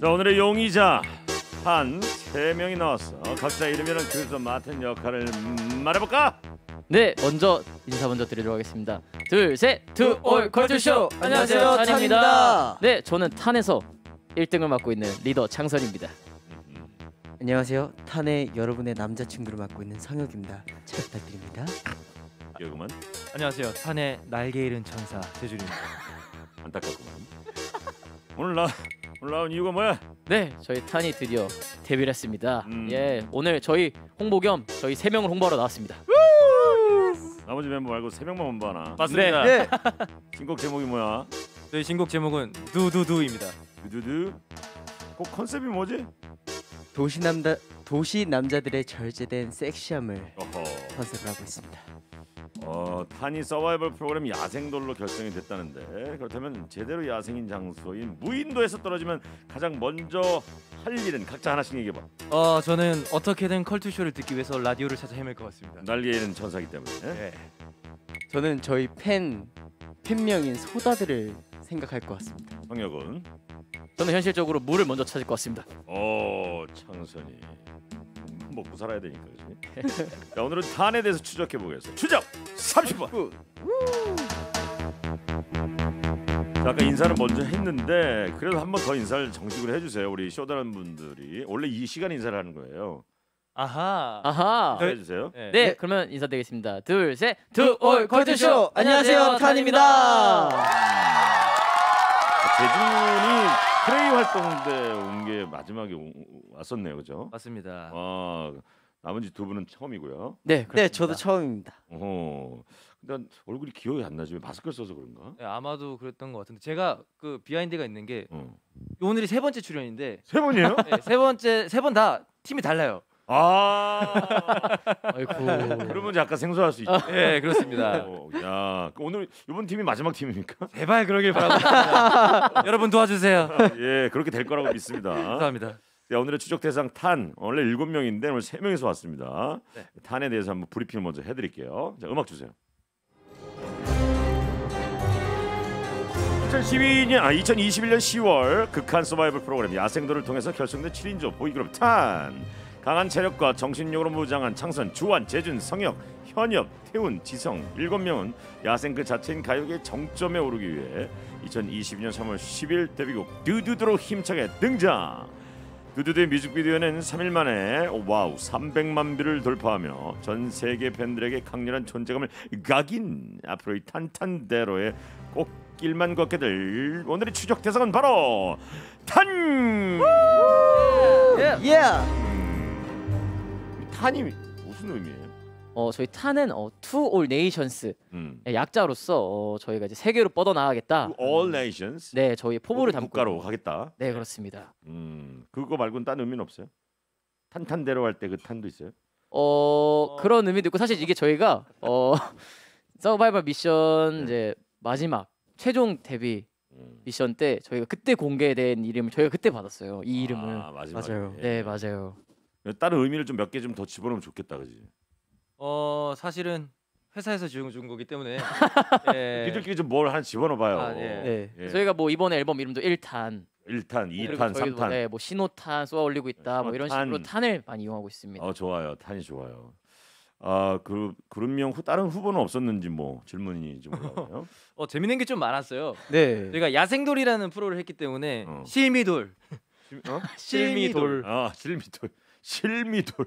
자 오늘의 용의자 한 세 명이 나왔어. 각자 이름이랑 그래서 맡은 역할을 말해볼까? 네, 먼저 인사 먼저 드리도록 하겠습니다. 둘, 셋, 투올 컬투쇼. 안녕하세요, 찬입니다. 네, 저는 탄에서 1등을 맡고 있는 리더 창선입니다. 안녕하세요, 탄의 여러분의 남자친구를 맡고 있는 성혁입니다. 잘 부탁드립니다. 여그만. 안녕하세요, 탄의 날개 잃은 천사 제주입니다. 안타깝구만. 오늘 나 올라온 이유가 뭐야? 네, 저희 탄이 드디어 데뷔를 했습니다. 음. 예, 오늘 저희 홍보 겸 저희 세 명을 홍보하러 나왔습니다. 나머지 멤버 말고 세 명만 홍보하나? 맞습니다. 네. 신곡 제목이 뭐야? 저희 신곡 제목은 두두두입니다. 두두두. 곡 컨셉이 뭐지? 도시 남자 도시 남자들의 절제된 섹시함을 어허. 컨셉으로 하고 있습니다. 어, 타니 서바이벌 프로그램 야생돌로 결정이 됐다는데 그렇다면 제대로 야생인 장소인 무인도에서 떨어지면 가장 먼저 할 일은 각자 하나씩 얘기해봐 어 저는 어떻게든 컬투 쇼를 듣기 위해서 라디오를 찾아 헤맬 것 같습니다. 날개 잃는 천사기 때문에 네? 네. 저는 저희 팬 팬명인 소다들을 생각할 것 같습니다. 성혁은 저는 현실적으로 물을 먼저 찾을 것 같습니다. 어 창선이 한번 뭐 무살아야 되니까 그지? 자 오늘은 탄에 대해서 추적해 보겠습니다. 추적 30분. 자, 아까 인사를 먼저 했는데 그래도 한번더 인사를 정식으로 해주세요. 우리 쇼다란 분들이 원래 이 시간 인사를 하는 거예요. 아하. 아하. 해주세요. 네. 네, 그러면 인사드리겠습니다. 둘, 셋, 두올 컬트쇼 안녕하세요 탄입니다. 아, 재준이 트레이 활동 때 온 게 마지막에 오- 왔었네요, 그죠? 맞습니다. 아 나머지 두 분은 처음이고요. 네, 네, 저도 처음입니다. 어, 근데 얼굴이 기억이 안 나지 마스크 써서 그런가? 네, 아마도 그랬던 것 같은데 제가 그 비하인드가 있는 게 어. 오늘이 세 번째 출연인데 세 번이에요? 네, 세 번째 세 번 다 팀이 달라요. 아, 아이고. 그러면 아까 생소할 수 있죠. 예, 그렇습니다. 오, 어, 야, 그 오늘 이번 팀이 마지막 팀입니까? 제발 그러길 바랍니 여러분 도와주세요. 예, 그렇게 될 거라고 믿습니다. 감사합니다. 네, 오늘의 추적 대상 탄 원래 일곱 명인데 오늘 세 명이서 왔습니다. 네. 탄에 대해서 한번 브리핑을 먼저 해드릴게요. 자, 음악 주세요. 2012년 아 2021년 10월 극한 서바이벌 프로그램 야생도를 통해서 결성된 7인조 보이그룹 탄. 강한 체력과 정신력으로 무장한 창선, 주환, 재준, 성혁, 현엽, 태훈, 지성 일곱 명은 야생 그 자체인 가요계의 정점에 오르기 위해 2022년 3월 10일 데뷔곡 두두드로 힘차게 등장! 두두드의 뮤직비디오는 3일 만에 와우 300만 뷰를 돌파하며 전 세계 팬들에게 강렬한 존재감을 각인 앞으로의 탄탄대로의 꽃길만 걷게 될 오늘의 추적 대상은 바로 탄! 예. Yeah. Yeah. 탄이 무슨 의미예요? 어 저희 타는 어, To All Nations 음. 약자로서 어, 저희가 이제 세계로 뻗어 나가겠다. To All Nations. 네, 저희 포부를 담고 국가로 가겠다. 네, 그렇습니다. 음, 그거 말고는 딴 의미는 없어요. 탄탄대로 할 때 그 탄도 있어요? 어, 그런 의미도 있고 사실 이게 저희가 어 서바이벌 미션 네. 이제 마지막 최종 데뷔 음. 미션 때 저희가 그때 공개된 이름을 저희가 그때 받았어요. 이 이름을. 아, 마지막에. 맞아요. 네, 맞아요. 다른 의미를 좀 몇 개 좀 더 집어넣으면 좋겠다, 그지? 어 사실은 회사에서 지은 준 거기 때문에 니들끼리 예. 좀뭘 하나 집어넣어봐요. 아, 예. 예. 네. 예. 저희가 뭐이번 앨범 이름도 1탄 1탄, 2탄, 저 3탄. 네, 뭐 신호탄 쏘아 올리고 있다 뭐 이런 식으로 탄을 많이 이용하고 있습니다. 어 좋아요. 탄이 좋아요. 아, 그 그룹명 후 다른 후보는 없었는지 뭐 질문이 좀 올라와요. 어 재밌는 게 좀 많았어요. 네. 저희가 야생돌이라는 프로를 했기 때문에 어. 실미돌, 어? 실미돌, 아, 실미돌. 실미돌.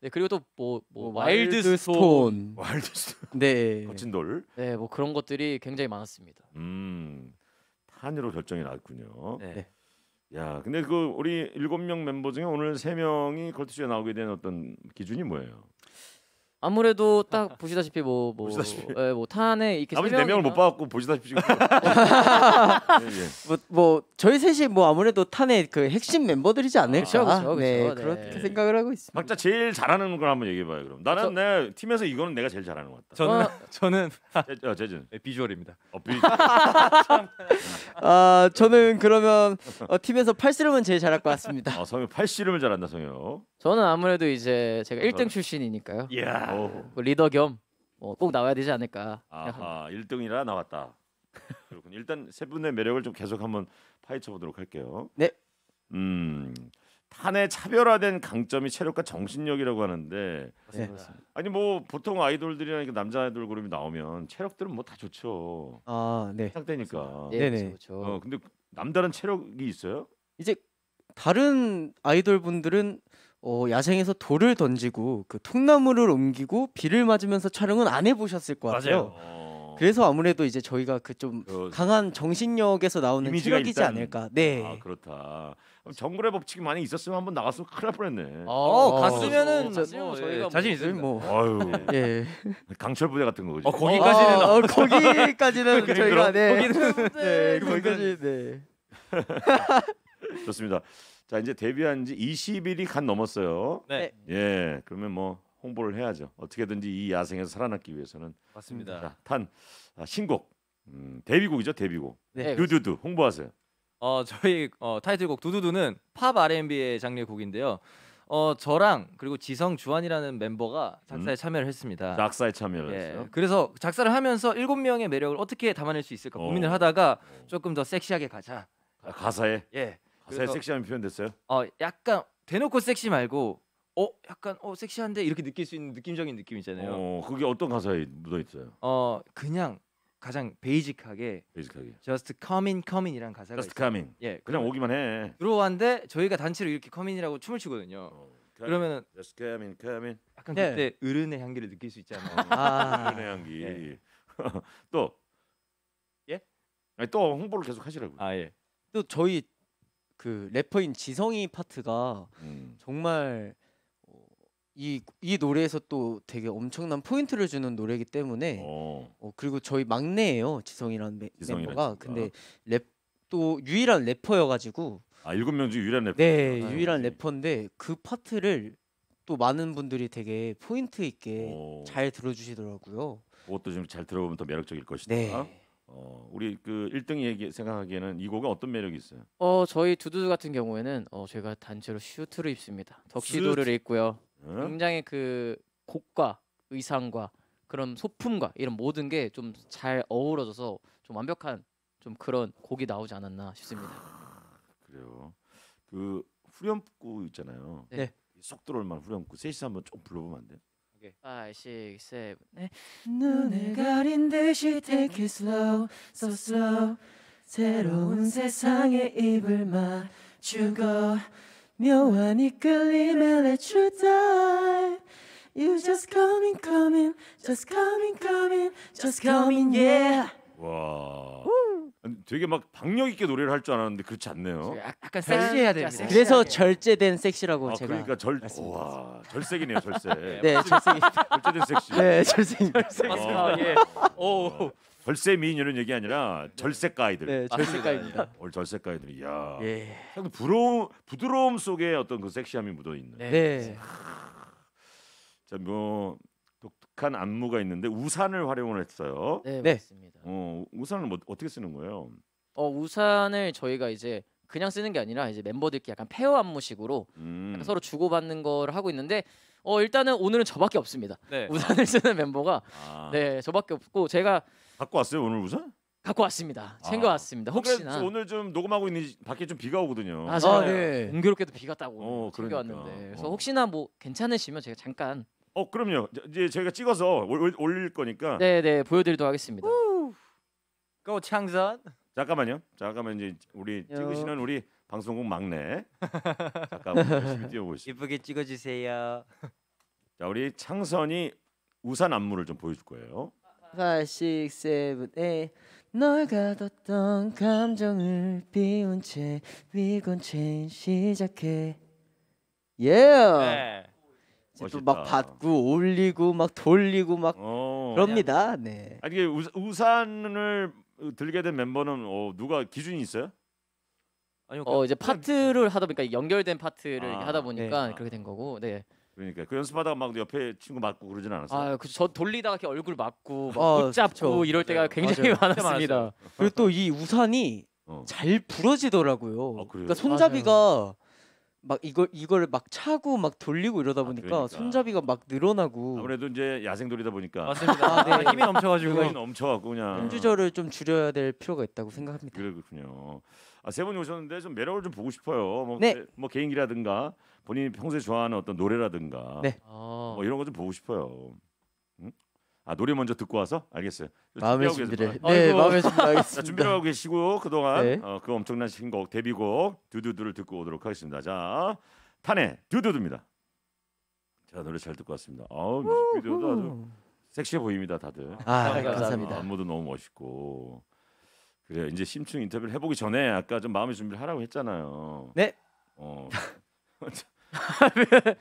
네 그리고 또뭐 뭐, 뭐, 뭐 와일드스톤, 와일드스톤, 네, 거친 돌. 네, 뭐 그런 것들이 굉장히 많았습니다. 음, 탄으로 결정이 났군요. 네. 네. 야, 근데 그 우리 일곱 명 멤버 중에 오늘 세 명이 걸트쇼에 나오게 된 어떤 기준이 뭐예요? 아무래도 딱 보시다시피 뭐뭐 뭐, 보시다시피. 예, 뭐 탄에 이렇게 아버지 네 명을 못 봐갖고 보시다시피 지금 예, 예. 뭐, 뭐 저희 셋이 뭐 아무래도 탄의 그 핵심 멤버들이지 않을까 아, 그쵸, 그쵸, 네, 그쵸, 네. 그렇게 생각을 하고 있습니다. 각자 제일 잘하는 걸 한번 얘기해봐요 그럼. 나는 저, 내 팀에서 이거는 내가 제일 잘하는 것 같다. 저는 어, 저는 어, 재준 네, 비주얼입니다. 어, 비주얼. 아 저는 그러면 어, 팀에서 팔씨름은 제일 잘할 것 같습니다. 아 성혁 팔씨름을 잘한다 성혁. 저는 아무래도 이제 제가 1등 어. 출신이니까요. 야뭐 리더 겸뭐 나와야 되지 않을까. 아하, 1등이라 나왔다. 그렇군. 일단 세 분의 매력을 좀 계속 한번 파헤쳐 보도록 할게요. 네. 음. 탄의 차별화된 강점이 체력과 정신력이라고 하는데 네. 아니 뭐 보통 아이돌들이나 이 남자 아이돌 그룹이 나오면 체력들은 뭐 다 좋죠. 아, 네. 상태니까. 네네. 네, 네. 그렇죠, 그렇죠. 어, 근데 남다른 체력이 있어요? 이제 다른 아이돌 분들은 어, 야생에서 돌을 던지고 그 통나무를 옮기고 비를 맞으면서 촬영은 안 해보셨을 것 같아요. 어... 그래서 아무래도 이제 저희가 그좀 그 강한 정신력에서 나오는 이미이지 일단... 않을까. 네. 아 그렇다. 정글의 법칙이 많이 있었으면 한번 나갔으면 큰일 날 뻔했네. 아, 어, 어, 어 갔으면은 저, 어, 뭐, 저희가 예, 뭐 자신 있으면 뭐. 아유. 예. 네. 강철 부대 같은 거죠. 어, 거기까지는 어, 어, 거기까지는 저희가 네. 거기는 네, 거기까지 네. 좋습니다. 자 이제 데뷔한 지 20일이 간 넘었어요. 네. 예, 그러면 뭐 홍보를 해야죠. 어떻게든지 이 야생에서 살아남기 위해서는 맞습니다. 자, 탄 아, 신곡 음, 데뷔곡이죠, 데뷔곡. 네, 네 두두두 홍보하세요. 어 저희 어, 타이틀곡 두두두는 팝 R&B의 장르 곡인데요. 어 저랑 그리고 지성 주한이라는 멤버가 작사에 음? 참여를 했습니다. 작사에 참여를 예. 했어요. 그래서 작사를 하면서 일곱 명의 매력을 어떻게 담아낼 수 있을까 어. 고민을 하다가 어. 조금 더 섹시하게 가자. 아, 가사에 예 그래서 섹시함이 표현됐어요? 어 약간 대놓고 섹시 말고 어 약간 어 섹시한데 이렇게 느낄 수 있는 느낌적인 느낌 있잖아요. 어 그게 어떤 가사에 묻어 있어요? 어 그냥 가장 베이직하게 베이직하게 Just c o m i n c o m i n 이란 가사가 Just 있어요. c o m i n 예 그냥 오기만 해. 들어왔는데 저희가 단체로 이렇게 c o m i n 이라고 춤을 추거든요. 어, 그러면은 Just c o m i n c o m i n 약간 예. 그때 어른의 향기를 느낄 수 있잖아요. 어른의 향기 예. 또 예? 아니, 또 홍보를 계속 하시라고아 예. 또 저희 그 래퍼인 지성이 파트가 음. 정말 어, 이, 이 노래에서 또 되게 엄청난 포인트를 주는 노래이기 때문에 어. 어 그리고 저희 막내예요 지성이라는 매, 지성이라 멤버가 근데 랩 또 유일한 래퍼여가지고 아 일곱 명중 유일한 래퍼 네 아, 유일한 네. 래퍼인데 그 파트를 또 많은 분들이 되게 포인트 있게 오. 잘 들어주시더라고요 그것도 좀잘 들어보면 더 매력적일 것이다 네. 어, 우리 그1등 얘기 생각하기에는 이 곡은 어떤 매력이 있어요? 어 저희 두두두 같은 경우에는 어 제가 단체로 슈트를 입습니다. 덕시도를 슈트? 입고요. 응? 어? 굉장히 그 곡과 의상과 그런 소품과 이런 모든 게 좀 잘 어우러져서 좀 완벽한 좀 그런 곡이 나오지 않았나 싶습니다. 아, 그래요. 그 후렴구 있잖아요. 네. 속 들어올 만 후렴구 셋이서 한번 좀 불러보면 안 돼요? 오케이. 5, 6, 7. 네. 눈을 가린 듯이 take it slow, so slow. 새로운 세상에 입을 맞추고 묘한 이끌림에 let you die. You just coming, coming, just coming, coming, just coming, yeah. 와. 되게 막 박력 있게 노래를 할 줄 알았는데 그렇지 않네요. 약간 섹시해야 됩니다. 그래서 절제된 섹시라고 아, 제가 그러니까 절 와, 절색이네요, 절색. 네, 절색. 절제된 섹시. 네, 절색. 절색. 아, 예. 오. 아, 절세 미인이라는 얘기 아니라 절세 가이들. 네, 절세 가이입니다. 오늘 절색 가이들. 이야. 예. 부러움, 부드러움 속에 어떤 그 섹시함이 묻어 있는. 네. 네. 아, 자, 뭐 독특한 안무가 있는데 우산을 활용을 했어요. 네, 네. 맞습니다. 어, 우산을 뭐, 어떻게 쓰는 거예요? 어 우산을 저희가 이제 그냥 쓰는 게 아니라 이제 멤버들끼리 약간 페어 안무식으로 음. 약간 서로 주고받는 걸 하고 있는데 어 일단은 오늘은 저밖에 없습니다. 네. 우산을 쓰는 멤버가 아. 네 저밖에 없고 제가 갖고 왔어요 오늘 우산? 갖고 왔습니다. 아. 챙겨 왔습니다. 혹시나 오늘 좀 녹음하고 있는 밖에 좀 비가 오거든요. 아 아, 네. 공교롭게도 비가 따고 어, 그러니까. 왔는데 그래서 어. 혹시나 뭐 괜찮으시면 제가 잠깐 어 그럼요. 이제 저희가 찍어서 올, 올릴 거니까. 네네 네, 보여드리도록 하겠습니다. 고 창선. 잠깐만요. 잠깐만 이제 우리 요. 찍으시는 우리 방송국 막내. 잠깐만 열심히 뛰어보시 이쁘게 찍어주세요. 자 우리 창선이 우산 안무를 좀 보여줄 거예요. 5, 6, 7, 8널 가뒀던 감정을 비운 채 We g 시작해 Yeah! 네. 또막 받고 올리고 막 돌리고 막 어. 그럽니다. 네. 아니 이게 우산을 들게 된 멤버는 어, 누가 기준이 있어요? 아니요. 어 이제 파트를 하다 보니까 연결된 파트를 아, 하다 보니까 네. 그렇게 된 거고. 네. 그러니까 그 연습하다가 막 옆에 친구 맞고 그러진 않았어요. 아, 그저 돌리다가 이렇게 얼굴 맞고 막 아, 붙잡고 아, 이럴 때가 굉장히 맞아요. 많았습니다. 그리고 또 이 우산이 어. 잘 부러지더라고요. 아, 그러니까 손잡이가 막 이걸 이걸 막 차고 막 돌리고 이러다 아, 보니까 아, 그러니까. 손잡이가 막 늘어나고 아무래도 이제 야생돌이다 보니까 아, 맞습니다. 아, 네. 힘이 넘쳐가지고 힘이 넘쳐갖고 그냥 힘 조절을 좀 줄여야 될 필요가 있다고 생각합니다. 그렇군요. 아, 세분 오셨는데 좀 매력을 좀 보고 싶어요. 뭐, 네. 뭐, 뭐 개인기라든가 본인이 평소에 좋아하는 어떤 노래라든가 네. 아. 뭐 이런 거 좀 보고 싶어요. 응? 아 노래 먼저 듣고 와서 알겠어요. 네, 마음의 준비를 네 마음의 준비 하겠습니다. 준비 하고 계시고 그동안 네. 어, 그 엄청난 신곡 데뷔곡 두두두를 듣고 오도록 하겠습니다. 자 탄해 두두두입니다. 자 노래 잘 듣고 왔습니다. 아 뮤직비디오도 아주 섹시해 보입니다 다들. 아 감사합니다. 안무도 너무 멋있고 그래 이제 심층 인터뷰를 해보기 전에 아까 좀 마음의 준비를 하라고 했잖아요. 네. 어. 아, 네.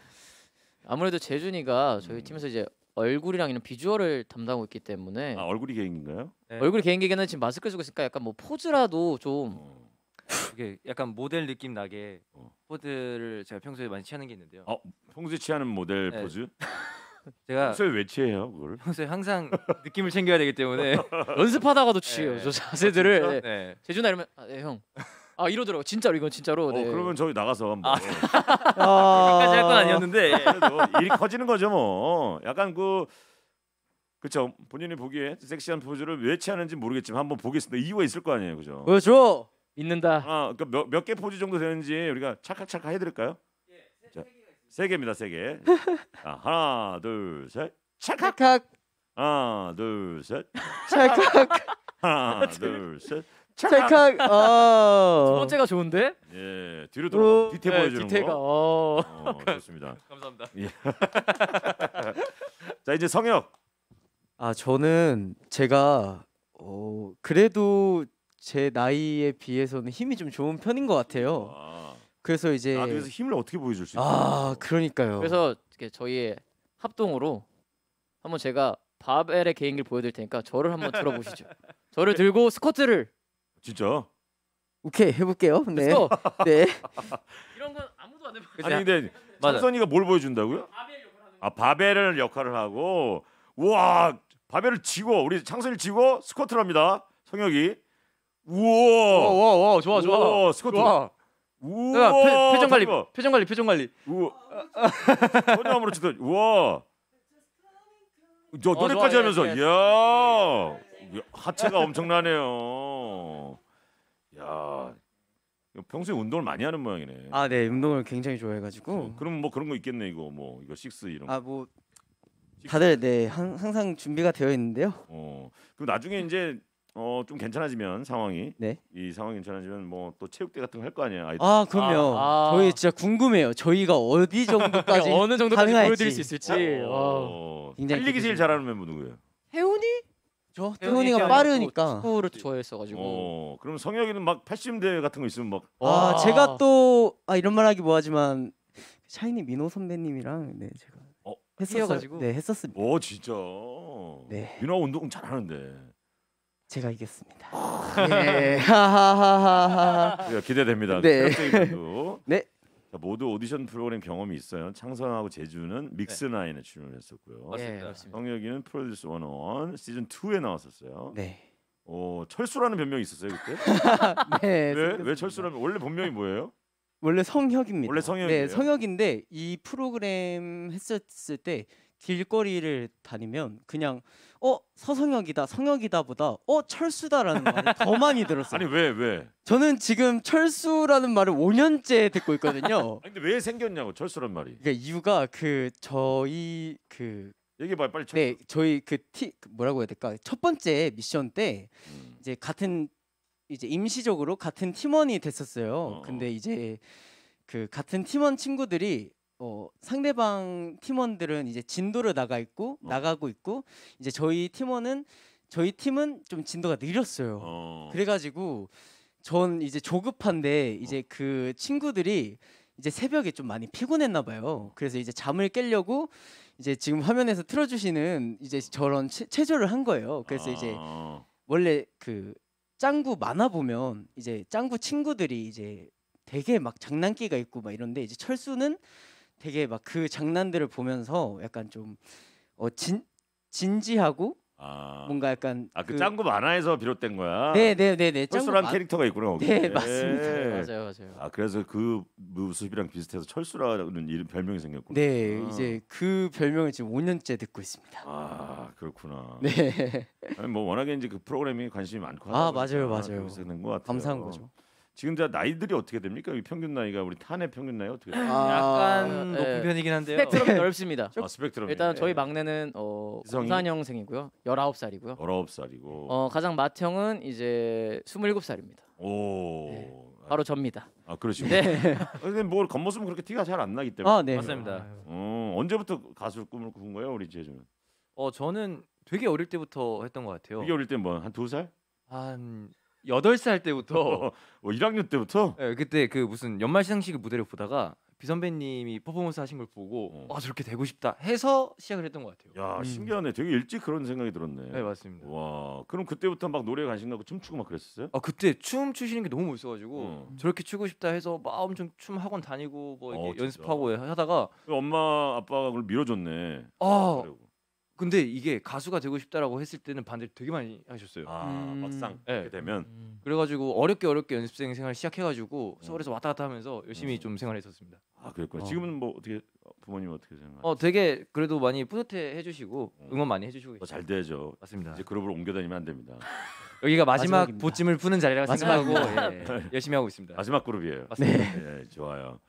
아무래도 재준이가 저희 음. 팀에서 이제 얼굴이랑 이런 비주얼을 담당하고 있기 때문에 아, 얼굴이 개인인가요? 네. 얼굴이 개인 기계는 지금 마스크 쓰고 있으니까 약간 뭐 포즈라도 좀 어. 그게 약간 모델 느낌 나게 어. 포즈를 제가 평소에 많이 취하는 게 있는데요. 어, 평소에 취하는 모델 네. 포즈? 제가 평소에 왜 취해요 그걸? 평소에 항상 느낌을 챙겨야 되기 때문에 연습하다가도 네. 취해요. 네. 저 아, 자세들을 아, 네. 재준아 이러면 아, 네, 형아 이러더라고 진짜로 이건 진짜로. 어, 네. 어, 그러면 저기 나가서 한번. 아. 예. 아. 까지 할 건 아니었는데. 그 일이 커지는 거죠 뭐. 약간 그그쵸 본인이 보기에 섹시한 포즈를 왜 취하는지 모르겠지만 한번 보겠습니다. 이유가 있을 거 아니에요, 그죠? 그렇죠. 있는다. 아, 그러니까 몇, 개 포즈 정도 되는지 우리가 찰칵찰칵 해드릴까요? 예, 세 개입니다, 세 개. 아, 하나, 둘, 셋, 찰칵. 찰칵. 하나, 둘, 셋, 찰칵. 하나, 둘, 셋. 찰칵. 아. 그, 어. 두 번째가 좋은데? 예, 뒤로 돌아 디테 네, 보여주는 디테가 거. 어. 어, 그러니까 좋습니다. 감사합니다. 예. 자 이제 성혁. 아 저는 제가 어, 그래도 제 나이에 비해서는 힘이 좀 좋은 편인 것 같아요. 아. 그래서 이제 아 그래서 힘을 어떻게 보여줄 수있어아 아, 그러니까요. 그래서 저희의 합동으로 한번 제가 바벨의 개인기를 보여드릴 테니까 저를 한번 들어보시죠. 저를 들고 스쿼트를 진짜. 오케이 해볼게요. 네. 네. 이런 건 아무도 안 해봐. 아니 근데 맞선이가뭘 보여준다고요? 아 바벨을 역할을 하고 우와 바벨을 지고 우리 창선이를 지고 스쿼트를 합니다. 성혁이 우와 우와 우와 좋아 좋아 우와, 스쿼트 좋아. 우와 표, 표정 관리 잠깐만. 표정 관리 표정 관리 우와 아, 아. 손으로 치던 우와 저 어, 노래까지 어, 좋아, 하면서 예, 예. 이야 하체가 엄청나네요. 야, 평소에 운동을 많이 하는 모양이네. 아, 네. 운동을 굉장히 좋아해 가지고. 그럼 뭐 그런 거 있겠네 이거 뭐 이거 식스 이런. 아, 뭐 다들 네, 항, 항상 준비가 되어 있는데요. 어. 그럼 나중에 이제 어좀 괜찮아지면 상황이 네. 이상황 괜찮아지면 뭐 또 체육대 같은 거 할 거 아니야 아이들. 아, 그럼요. 아, 아. 저희 진짜 궁금해요. 저희가 어디 정도까지 어느 정도까지 보여드릴 수 있을지. 어. 어. 굉장히 달리기 제일 잘하는 멤버 누구예요? 저 태훈이가 빠르니까. 축구를 좋아했어가지고. 어, 그럼 성혁이는 막 80대 회 같은 거 있으면 막 아, 아. 제가 또아 이런 말하기 뭐하지만 샤이니 민호 선배님이랑 네 제가 어, 했었어가지고네 했었습니다. 어, 진짜. 네. 민호 운동 잘하는데. 제가 이겼습니다. 아. 네. 하 예, 기대됩니다. 네. 그러니까 모두 오디션 프로그램 경험이 있어요. 창선하고 제주는 네. 믹스 나인에 출연했었고요. 맞습니다. 예. 성혁이는 프로듀스 101 시즌 2에 나왔었어요. 네. 어, 철수라는 변명이 있었어요, 그때? 네. 왜, 왜 철수라는 원래 본명이 뭐예요? 원래 성혁입니다. 원래 성혁이에요? 네, 성혁인데 이 프로그램 했었을 때 길거리를 다니면 그냥 어 서성혁이다 성혁이다보다 어 철수다라는 말을 더 많이 들었어요. 아니 왜 왜? 저는 지금 철수라는 말을 5년째 듣고 있거든요. 아니, 근데 왜 생겼냐고 철수란 말이? 그러니까 이유가 그 저희 그얘기해봐 빨리 네, 철수. 네 저희 그티 그 뭐라고 해야 될까 첫 번째 미션 때 음. 이제 같은 이제 임시적으로 같은 팀원이 됐었어요. 어. 어. 근데 이제 그 같은 팀원 친구들이 어, 상대방 팀원들은 이제 진도를 나가 있고 어. 나가고 있고 이제 저희 팀원은 저희 팀은 좀 진도가 느렸어요. 어. 그래가지고 전 이제 조급한데 이제 어. 그 친구들이 이제 새벽에 좀 많이 피곤했나 봐요. 그래서 이제 잠을 깰려고 이제 지금 화면에서 틀어주시는 이제 저런 체, 체조를 한 거예요. 그래서 이제 아. 원래 그 짱구 만화 보면 이제 짱구 친구들이 이제 되게 막 장난기가 있고 막 이런데 이제 철수는 되게 막 그 장난들을 보면서 약간 좀 어, 진, 진지하고 아. 뭔가 약간 아, 그, 그 짱구 만화에서 비롯된 거야. 네, 네, 네, 네. 짱수란 캐릭터가 있구나 거기. 네, 맞습니다. 예. 네, 맞아요, 맞아요. 아 그래서 그 모습이랑 비슷해서 철수라는 이름 별명이 생겼구나. 네, 아. 이제 그 별명을 지금 5년째 듣고 있습니다. 아 그렇구나. 네. 아니, 뭐 워낙에 이제 그 프로그램이 관심이 많고. 아, 맞아요, 맞아요. 생긴 것 같아요. 감사한 거죠. 지금 자 나이들이 어떻게 됩니까? 평균 나이가 우리 탄의 평균 나이 어떻게 돼요? 아, 약간 높은 아, 예. 네. 편이긴 한데요. 스펙트럼이 넓습니다. 아, 스펙트럼. 일단 저희 막내는 어 공산 형생이고요. 19살이고요. 19살이고. 어, 가장 맏형은 이제 27살입니다. 오. 네. 바로 접니다. 아, 그러시군요. 네. 아, 근데 뭘 겉모습은 그렇게 티가 잘 안 나기 때문에. 아, 네. 맞습니다. 어, 언제부터 가수 꿈을 꾸 거예요, 우리 지혜준? 어, 저는 되게 어릴 때부터 했던 것 같아요. 되게 어릴 때 뭐 한 두 살? 한 여덟 살 때부터 어, 1학년 뭐 때부터 예, 그때 그 무슨 연말 시상식 무대를 보다가 비 선배님이 퍼포먼스 하신 걸 보고 어. 아 저렇게 되고 싶다 해서 시작을 했던 것 같아요. 야 음. 신기하네. 되게 일찍 그런 생각이 들었네. 네 맞습니다. 와 그럼 그때부터 막 노래 관심 갖고 춤추고 막 그랬었어요? 아 그때 춤 추시는 게 너무 멋있어가지고 음. 저렇게 추고 싶다 해서 막 엄청 춤 학원 다니고 뭐 이렇게 어, 연습하고 하다가 그 엄마 아빠가 그걸 밀어줬네. 아 그리고. 근데 이게 가수가 되고 싶다라고 했을 때는 반대를 되게 많이 하셨어요. 아 음. 막상 네. 되면 음, 음. 그래가지고 어렵게 어렵게 연습생 생활 시작해가지고 서울에서 왔다 갔다 하면서 열심히 좀 생활했었습니다. 아 그랬구나. 어. 지금은 뭐 어떻게 부모님 어떻게 생각하세요? 어 되게 그래도 많이 뿌듯해 해주시고 어. 응원 많이 해주시고 계잘 되죠. 맞습니다. 이제 그룹을 옮겨 다니면 안 됩니다. 여기가 마지막 마지막입니다. 보찜을 푸는 자리라고 생각하고 예, 예, 열심히 하고 있습니다. 마지막 그룹이에요. 맞습니다. 네. 예, 좋아요.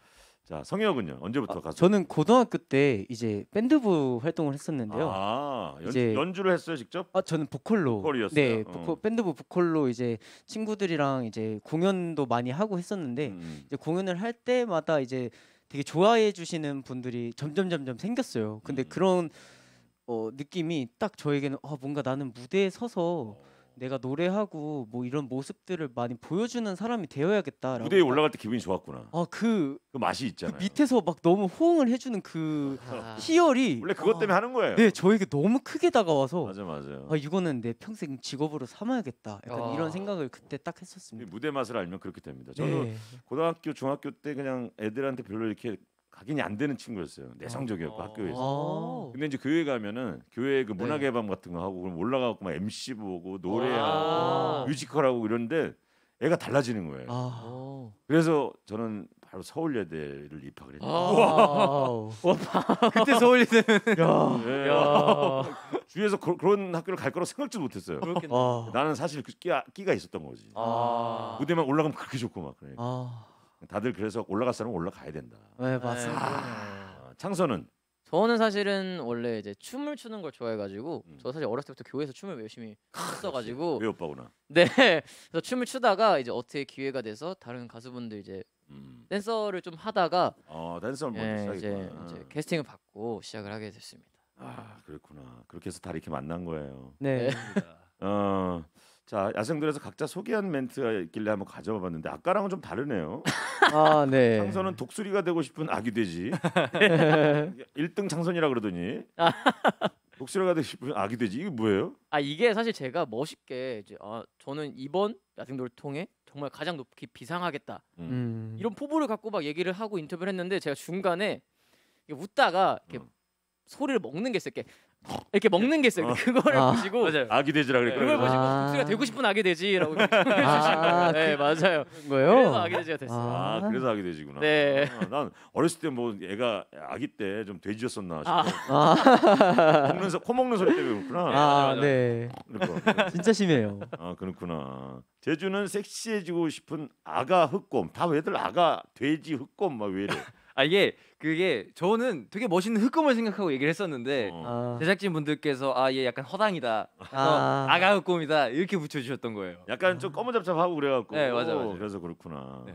자 성혁은요 언제부터 아, 가수? 저는 고등학교 때 이제 밴드부 활동을 했었는데요. 아 연, 이제 연주를 했어요 직접? 아 저는 보컬로. 보컬이었어요. 네, 어. 보컬, 밴드부 보컬로 이제 친구들이랑 이제 공연도 많이 하고 했었는데 음, 음. 이제 공연을 할 때마다 이제 되게 좋아해 주시는 분들이 점점 점점 생겼어요. 근데 음. 그런 어, 느낌이 딱 저에게는 어, 뭔가 나는 무대에 서서 어. 내가 노래하고 뭐 이런 모습들을 많이 보여주는 사람이 되어야겠다라고 무대에 올라갈 때 기분이 좋았구나. 아그 그 맛이 있잖아요. 그 밑에서 막 너무 호응을 해주는 그 아. 희열이 원래 그것 어. 때문에 하는 거예요. 네 저에게 너무 크게 다가와서 맞아 맞아요. 아 이거는 내 평생 직업으로 삼아야겠다 약간 아. 이런 생각을 그때 딱 했었습니다. 무대 맛을 알면 그렇게 됩니다. 저는 네. 고등학교 중학교 때 그냥 애들한테 별로 이렇게 각인이 안 되는 친구였어요. 내성적이었고 아. 학교에서. 아. 근데 이제 교회 가면은 교회 그 네. 문화개방 같은 거 하고 그럼 올라가고 막 MC 보고 노래하고 아. 뮤지컬하고 이런데 애가 달라지는 거예요. 아. 그래서 저는 바로 서울예대를 입학을 아. 했죠. 와. 그때 서울예대. 야. 예. 야. 주위에서 그, 런 학교를 갈 거라 고 생각지도 못했어요. 아. 나는 사실 그 끼가, 끼가 있었던 거지. 무대만 올라가면 그렇게 좋고 막 그러니까. 다들 그래서 올라갈 사람은 올라가야 된다. 네 맞습니다. 아, 아 창선은 저는 사실은 원래 이제 춤을 추는 걸 좋아해가지고 음. 저 사실 어렸을 때부터 교회에서 춤을 열심히 했어가지고 아, 왜 오빠구나. 네, 그래서 춤을 추다가 이제 어떻게 기회가 돼서 다른 가수분들 이제 음. 댄서를 좀 하다가 어 댄서를 먼저 예, 이제, 이제 캐스팅을 받고 시작을 하게 됐습니다. 아 그렇구나. 그렇게 해서 다 이렇게 만난 거예요. 네. 네. 어자 야생들에서 각자 소개한 멘트가 있길래 한번 가져와 봤는데 아까랑은 좀 다르네요. 아 네. 창선은 독수리가 되고 싶은 아기 돼지. 1등 창선이라 그러더니 독수리가 되고 싶은 아기 돼지 이게 뭐예요? 아 이게 사실 제가 멋있게 이제 아, 저는 이번 야생돌 통해 정말 가장 높이 비상하겠다 음. 음. 이런 포부를 갖고 막 얘기를 하고 인터뷰를 했는데 제가 중간에 웃다가 이렇게 음. 소리를 먹는 게있어게 이렇게 먹는 게 있어요. 어. 그거를 아. 보시고 맞아요. 아기 돼지라 그랬거요 그걸 보시고 아. 복수가 되고 싶은 아기 돼지라고 아. 아 그 네, 맞아요. 그래서 아기 돼지가 됐어요. 아. 아, 그래서 아기 돼지구나. 네. 아, 난 어렸을 때뭐 애가 아기 때 좀 돼지였었나 싶어. 아. 먹는 소, 코 먹는 소리 때문에 그렇구나. 아, 네. 그러니까. 진짜 심해요. 아, 그렇구나. 제주는 섹시해지고 싶은 아가 흑곰. 다 왜들 아가 돼지 흑곰 막왜래 아 이게 그게 저는 되게 멋있는 흑검을 생각하고 얘기를 했었는데 어. 아. 제작진 분들께서 아얘 약간 허당이다. 아. 아. 가 흑검이다 이렇게 붙여주셨던 거예요. 약간 좀 검은잡잡하고 그래갖고. 네 맞아 맞아. 그래서 그렇구나. 네.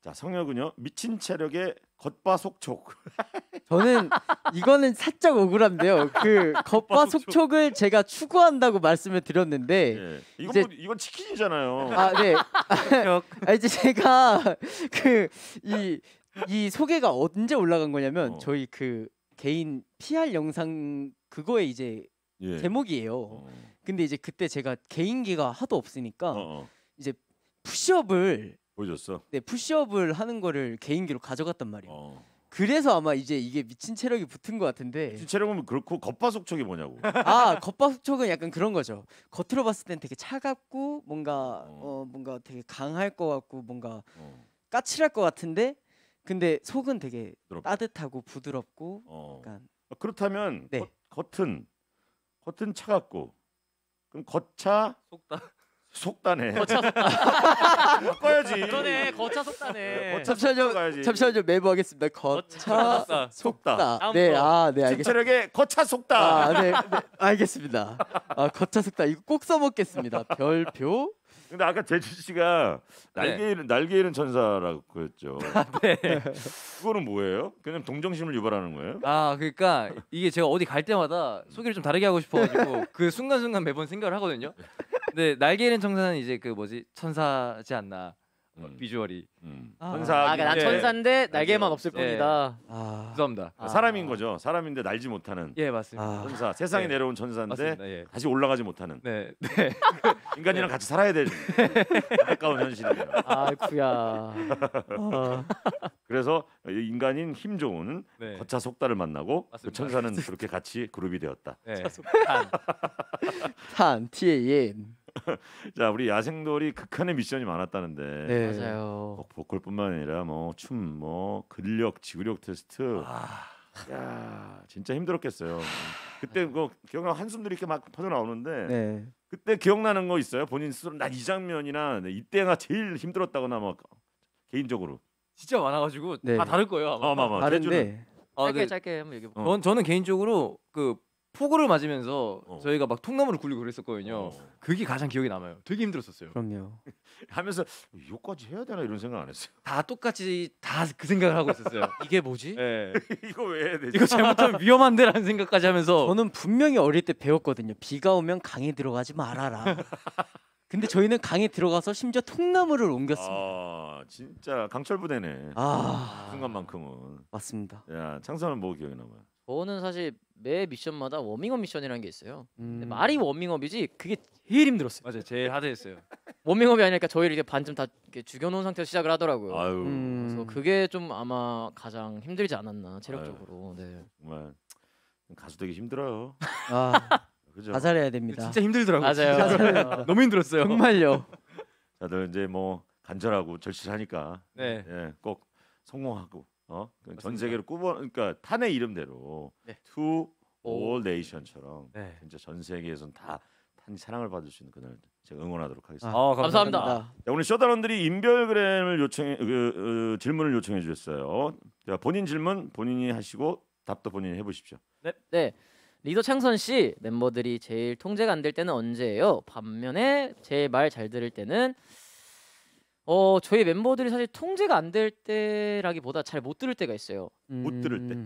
자 성혁은요 미친 체력의 겉바속촉. 저는 이거는 살짝 억울한데요. 그 겉바속촉을 제가 추구한다고 말씀을 드렸는데 예. 이건 뭐, 이건 치킨이잖아요. 아 네. 아, 이제 제가 그이 이 소개가 언제 올라간 거냐면 어. 저희 그 개인 PR 영상 그거에 이제 예. 제목이에요. 어. 근데 이제 그때 제가 개인기가 하도 없으니까 어, 어 이제 푸시업을 보여줬어. 네, 푸시업을 하는 거를 개인기로 가져갔단 말이에요. 어. 그래서 아마 이제 이게 미친 체력이 붙은 것 같은데 미친 체력은 그렇고 겉바속촉이 뭐냐고. 아, 겉바속촉은 약간 그런 거죠. 겉으로 봤을 땐 되게 차갑고 뭔가 어, 어 뭔가 되게 강할 것 같고 뭔가 어. 까칠할 것 같은데 근데 속은 되게 부드럽고. 따뜻하고 부드럽고 어. 약간 아, 그렇다면 네. 겉, 은 겉은 차갑고 그럼 겉차 속다 속다네. 거차 바꿔야지. 그러네 거차 속다네. 거차 잠시만요. 가야 잠시만요. 메모하겠습니다. 거차 속다. 네, 아, 네, 알겠습니다. 거차 속다. 아, 네, 네 알겠습니다. 아, 거차 속다 이거 꼭 써먹겠습니다. 별표 근데 아까 제주 씨가 날개 네. 잃은 날개 잃은 천사라고 했죠. 아, 네. 그거는 뭐예요? 그냥 동정심을 유발하는 거예요? 아 그러니까 이게 제가 어디 갈 때마다 소개를 좀 다르게 하고 싶어가지고 그 순간순간 매번 생각을 하거든요. 근데 날개 잃은 천사는 이제 그 뭐지 천사지 않나. 음. 어, 비주얼이 천사. 음. 아, 그러니까 난 천사인데 아, 예. 날개만 없을 예. 뿐이다. 아, 죄송합니다. 아. 사람인 거죠. 사람인데 날지 못하는 예 맞습니다. 아. 천사. 세상에 네. 내려온 천사인데 예. 다시 올라가지 못하는 네, 네. 네. 인간이랑 같이 살아야 되는 네. 안까운 현실이에요. 아이쿠야. 아. 그래서 인간인 힘 좋은 네. 거차 속달을 만나고 그다 천사는 그렇게 같이 그룹이 되었다. 네. 탄, T, A, N. 자 우리 야생돌이 극한의 미션이 많았다는데 네. 맞아요. 뭐 보컬뿐만 아니라 뭐 춤, 뭐 근력, 지구력 테스트. 아. 야 진짜 힘들었겠어요. 그때 그 아. 뭐 기억나 한숨들이 이렇게 막퍼져 나오는데 네. 그때 기억나는 거 있어요? 본인 스스로 난 이 장면이나 네, 이때가 제일 힘들었다거나 뭐 개인적으로. 진짜 많아가지고 네. 다 다를 거예요 아마. 어, 아, 아아 다른데. 짧게 네. 짧게 한번 얘기해 볼게요. 저는 개인적으로 그 폭우를 맞으면서 어. 저희가 막 통나무를 굴리고 그랬었거든요. 어. 그게 가장 기억에 남아요. 되게 힘들었었어요. 그럼요. 하면서 이까지 해야 되나 이런 생각 안 했어요. 다 똑같이 다 그 생각을 하고 있었어요. 이게 뭐지? 예. 이거 왜 해야 되지? 이거 잘못하면 위험한데라는 생각까지 하면서 저는 분명히 어릴 때 배웠거든요. 비가 오면 강에 들어가지 말아라. 근데 저희는 강에 들어가서 심지어 통나무를 옮겼습니다. 아 진짜 강철 부대네. 아 순간만큼은 맞습니다. 야 창선은 뭐 기억에 남아요? 저는 사실 매 미션마다 워밍업 미션이라는 게 있어요. 음. 말이 워밍업이지 그게 제일 힘들었어요. 맞아요, 제일 하드했어요. 워밍업이 아니니까 저희를 이제 반쯤 다 죽여놓은 상태로 시작을 하더라고요. 음. 그래서 그게 좀 아마 가장 힘들지 않았나 체력적으로. 아유. 네. 정말 가수 되기 힘들어요. 아, 그죠? 가사해야 됩니다. 진짜 힘들더라고요. 맞아요. 진짜. 너무 힘들었어요. 정말요. 다들 이제 뭐 간절하고 절실하니까 네. 예, 꼭 성공하고 어? 그러니까 전세계를 꾸버 그러니까 탄의 이름대로 네. To All Nation처럼 네. 진짜 전 세계에선 다 탄이 사랑을 받을 수 있는 그날 제가 응원하도록 아, 하겠습니다. 아, 감사합니다. 감사합니다. 자, 오늘 쇼다런들이 인별그램을 요청 그, 어, 질문을 요청해 주셨어요. 자, 본인 질문 본인이 하시고 답도 본인이 해보십시오. 네. 네. 리더 창선 씨 멤버들이 제일 통제가 안 될 때는 언제예요? 반면에 제 말 잘 들을 때는 어 저희 멤버들이 사실 통제가 안 될 때라기보다 잘 못 들을 때가 있어요. 음. 못 들을 때.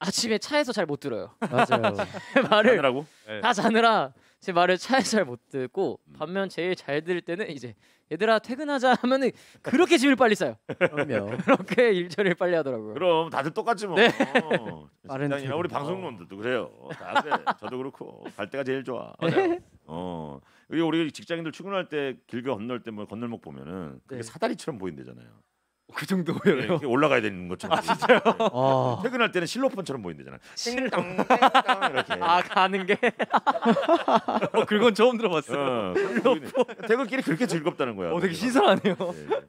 아침에 차에서 잘 못 들어요. 맞아요. 말을 하느라고? 네. 다 자느라 제 말을 차에서 잘 못 듣고 음. 반면 제일 잘 들을 때는 이제 얘들아 퇴근하자 하면은 그렇게 집을 빨리 싸요. 그럼요. 그렇게 일처리를 빨리 하더라고요. 그럼 다들 똑같지 뭐. 네. 빠른 우리 방송론도 그래요. 다그 저도 그렇고 갈 때가 제일 좋아. 맞아요. 네. 어. 여기 우리 직장인들 출근할 때 길게 건널 때뭐 건널목 보면은 그게 네. 사다리처럼 보인대잖아요. 그 정도예요. 네, 이렇게 올라가야 되는 것처럼. 아, 진짜요? 예. 아. 퇴근할 때는 실로폰처럼 보인대잖아요. 실동 이렇게. 아 가는 게. 어, 그건 처음 들어봤어요. 어, 실로폰. 퇴근길이 그렇게 즐겁다는 거야. 어, 되게 그러니까. 신선하네요. 예,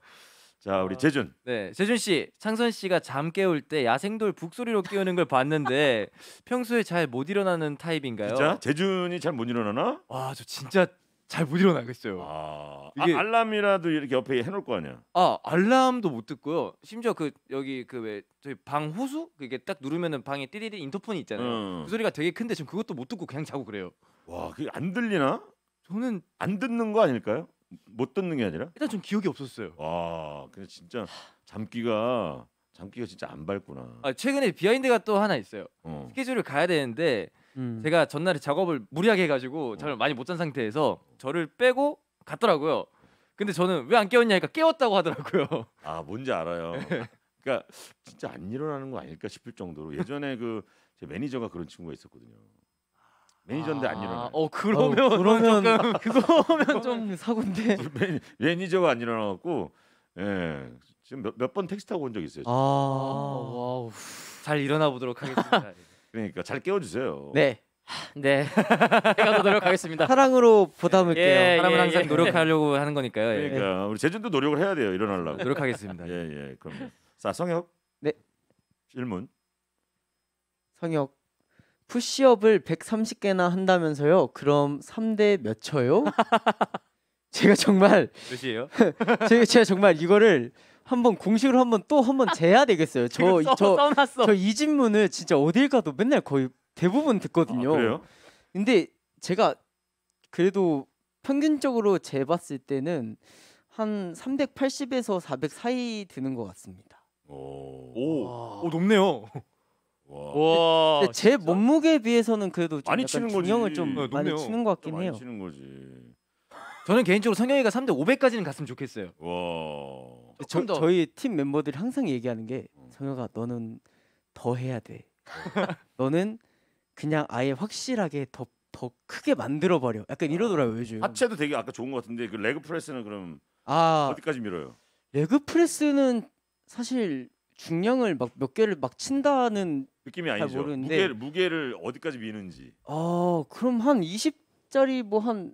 자 우리 아. 재준. 네 재준 씨, 창선 씨가 잠 깨울 때 야생돌 북소리로 깨우는 걸 봤는데 평소에 잘 못 일어나는 타입인가요? 진짜? 재준이 잘 못 일어나나? 와저 진짜 잘못 일어나겠어요. 아, 아, 이게 아, 알람이라도 이렇게 옆에 해놓을 거 아니야. 아 알람도 못 듣고요. 심지어 그 여기 그왜 저희 방 호수 그게 딱 누르면은 방에 띠리리 인터폰이 있잖아요. 음. 그 소리가 되게 큰데 지금 그것도 못 듣고 그냥 자고 그래요. 와 그게 안 들리나? 저는 안 듣는 거 아닐까요? 못 듣는 게 아니라? 일단 좀 기억이 없었어요. 와 근데 진짜 잠기가 장기가 진짜 안 밟구나. 아, 최근에 비하인드가 또 하나 있어요. 어. 스케줄을 가야 되는데 음. 제가 전날에 작업을 무리하게 해가지고 어. 잠을 많이 못 잔 상태에서 저를 빼고 갔더라고요. 근데 저는 왜 안 깨웠냐 니까 깨웠다고 하더라고요. 아 뭔지 알아요. 네. 그러니까 진짜 안 일어나는 거 아닐까 싶을 정도로 예전에 그 제 매니저가 그런 친구가 있었거든요. 매니저인데 안 아, 일어나. 어 그러면 어, 그러면 그거면 좀사고데 매니저가 안 일어나갖고 예 지금 몇번 택시 타고 온 적 있어요. 아. 아, 와우. 잘 일어나 보도록 하겠습니다. 그러니까 잘 깨워주세요. 네. 네. 제가 더 노력하겠습니다. 사랑으로 보답을게요. 예, 예, 사람은 예. 항상 예. 노력하려고 하는 거니까요. 예. 그러니까 예. 우리 재준도 노력을 해야 돼요. 일어나려고. 노력하겠습니다. 예, 예. 그럼 자, 성혁. 네. 질문. 성혁 푸시업을 130개나 한다면서요. 그럼 3대 몇 쳐요? 제가 정말 몇이에요? 제가 정말 이거를 한번 공식을 한번 또 한 번 재야 되겠어요. 저 저저 이 질문을 진짜 어딜 가도 맨날 거의 대부분 듣거든요. 아, 그래요? 근데 제가 그래도 평균적으로 재봤을 때는 한 380에서 400 사이 드는 것 같습니다. 오, 와. 오, 높네요. 와, 네, 제 진짜? 몸무게에 비해서는 그래도 좀 많이 치는 중형을 거지. 좀 네, 많이 치는 것 같긴 해요. 치는 거지. 저는 개인적으로 성형이가 3대 500까지는 갔으면 좋겠어요. 와. 어, 저, 저희 팀 멤버들이 항상 얘기하는 게 어. 성현아 너는 더 해야 돼. 너는 그냥 아예 확실하게 더, 더 크게 만들어 버려. 약간 이러더라고요 아. 요즘. 합체도 되게 아까 좋은 것 같은데 그 레그 프레스는 그럼 아 어디까지 밀어요? 레그 프레스는 사실 중량을 막 몇 개를 막 친다는 느낌이 아니죠. 모르는데. 무게를, 무게를 어디까지 미는지. 아 그럼 한 20짜리 뭐한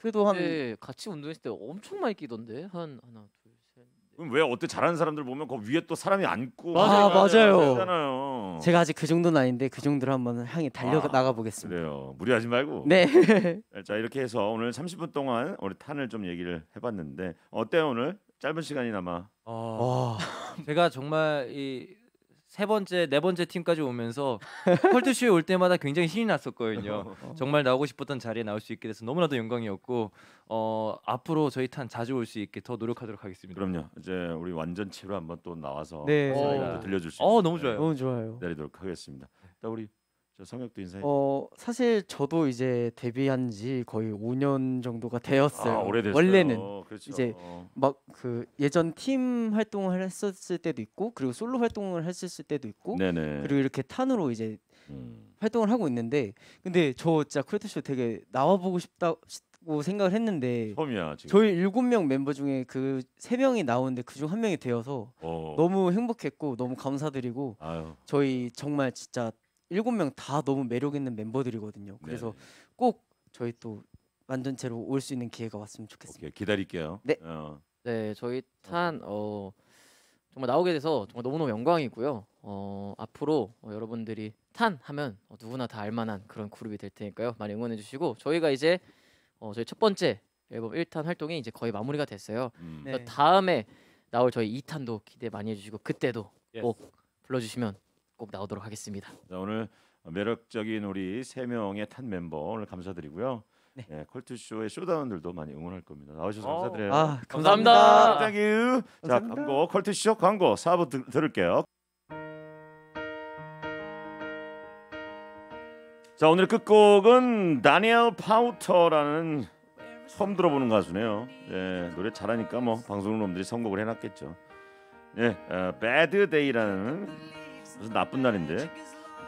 그래도 한 네, 같이 운동했을 때 엄청 많이 끼던데 한 하나 둘 셋. 그럼 왜 어때 잘하는 사람들 보면 그 위에 또 사람이 앉고 아, 맞아요. 그러잖아요. 제가 아직 그 정도는 아닌데 그 정도로 한번 향해 아, 달려 나가 보겠습니다. 그래요. 무리하지 말고. 네. 네. 자 이렇게 해서 오늘 30분 동안 우리 탄을 좀 얘기를 해봤는데 어때요 오늘 짧은 시간이 남아. 어, 제가 정말 이세 번째, 네 번째 팀까지 오면서 컬트쇼에올 때마다 굉장히 신이 났었거든요. 어, 어. 정말 나오고 싶었던 자리에 나올 수 있게 돼서 너무나도 영광이었고 어, 앞으로 저희 탄 자주 올 수 있게 더 노력하도록 하겠습니다. 그럼요. 이제 우리 완전체로 한번 또 나와서 네. 어. 들려줄 수. 어, 있 너무 좋아요. 너무 좋아요. 내리도록 하겠습니다. 자 우리 저 성혁도 인사해. 어 사실 저도 이제 데뷔한 지 거의 5년 정도가 되었어요. 아, 오래됐어요. 원래는 어, 그렇죠. 이제 어. 막그 예전 팀 활동을 했었을 때도 있고 그리고 솔로 활동을 했었을 때도 있고 네네. 그리고 이렇게 탄으로 이제 음. 활동을 하고 있는데 근데 저 진짜 크리에이쇼 되게 나와 보고 싶다 고 생각을 했는데 처음이야, 저희 일곱 명 멤버 중에 그 세 명이 나오는데 그 중 한 명이 되어서 오. 어. 너무 행복했고 너무 감사드리고 아유. 저희 정말 진짜 일곱 명 다 너무 매력 있는 멤버들이거든요. 그래서 네. 꼭 저희 또 완전체로 올 수 있는 기회가 왔으면 좋겠습니다. 오케이, 기다릴게요. 네. 어. 네, 저희 어. 탄 어, 정말 나오게 돼서 정말 너무너무 영광이고요. 어, 앞으로 어, 여러분들이 탄 하면 어, 누구나 다 알만한 그런 그룹이 될 테니까요. 많이 응원해 주시고 저희가 이제 어, 저희 첫 번째 앨범 1탄 활동이 이제 거의 마무리가 됐어요. 음. 네. 다음에 나올 저희 2탄도 기대 많이 해주시고 그때도 꼭 불러주시면 꼭 나오도록 하겠습니다. 자, 오늘 매력적인 우리 세 명의 탄 멤버 오늘 감사드리고요. 네. 네, 컬투쇼의 쇼다운들도 많이 응원할 겁니다. 나와주셔서 어. 감사드려요. 아, 감사합니다. 감사합니다. 자, 광고 컬투쇼 광고 4부 들, 들을게요. 자, 오늘 끝곡은 다니엘 파우터라는 처음 들어보는 가수네요. 예, 노래 잘하니까 뭐 방송놈들이 선곡을 해놨겠죠. 예, 어, Bad Day라는 무슨 나쁜 날인데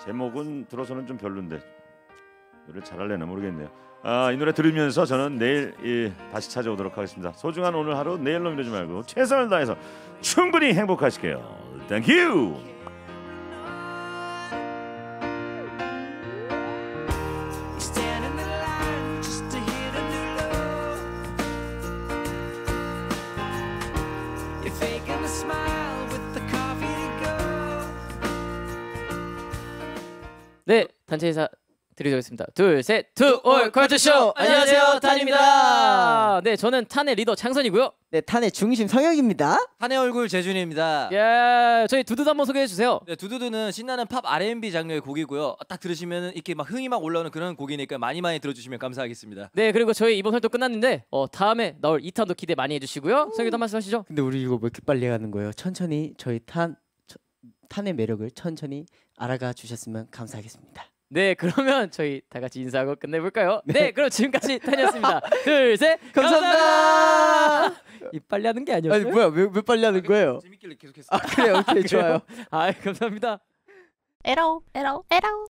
제목은 들어서는 좀 별론데 노래 잘할래나 모르겠네요. 아, 이 노래 들으면서 저는 내일 예, 다시 찾아오도록 하겠습니다. 소중한 오늘 하루 내일로 미루지 말고 최선을 다해서 충분히 행복하실게요. t h you. 네 단체 인사 드리겠습니다. 둘, 셋, 투올 컬처 쇼. 안녕하세요, 탄입니다. 네, 저는 탄의 리더 창선이고요. 네, 탄의 중심 성혁입니다. 탄의 얼굴 재준입니다. 예, 저희 두두두 한번 소개해 주세요. 네, 두두두는 신나는 팝 R&B 장르의 곡이고요. 딱 들으시면 이렇게 막 흥이 막 올라오는 그런 곡이니까 많이 많이 들어주시면 감사하겠습니다. 네, 그리고 저희 이번 활동 끝났는데 어, 다음에 나올 2탄도 기대 많이 해주시고요. 음. 성혁이도 한 말씀 하시죠. 근데 우리 이거 왜 뭐 이렇게 빨리 하는 거예요? 천천히 저희 탄 탄의 매력을 천천히 알아가 주셨으면 감사하겠습니다. 네, 그러면 저희 다 같이 인사하고 끝내볼까요? 네, 네 그럼 지금까지 다녔습니다. 둘, 셋, 감사합니다. 감사합니다. 이 빨리 하는 게 아니었어요? 아니 뭐야, 왜, 왜 빨리 하는 아, 거예요? 재밌길래 계속했어요. 아, 그래, 오케이, 아, 좋아요. 아, 감사합니다. 에라에라에라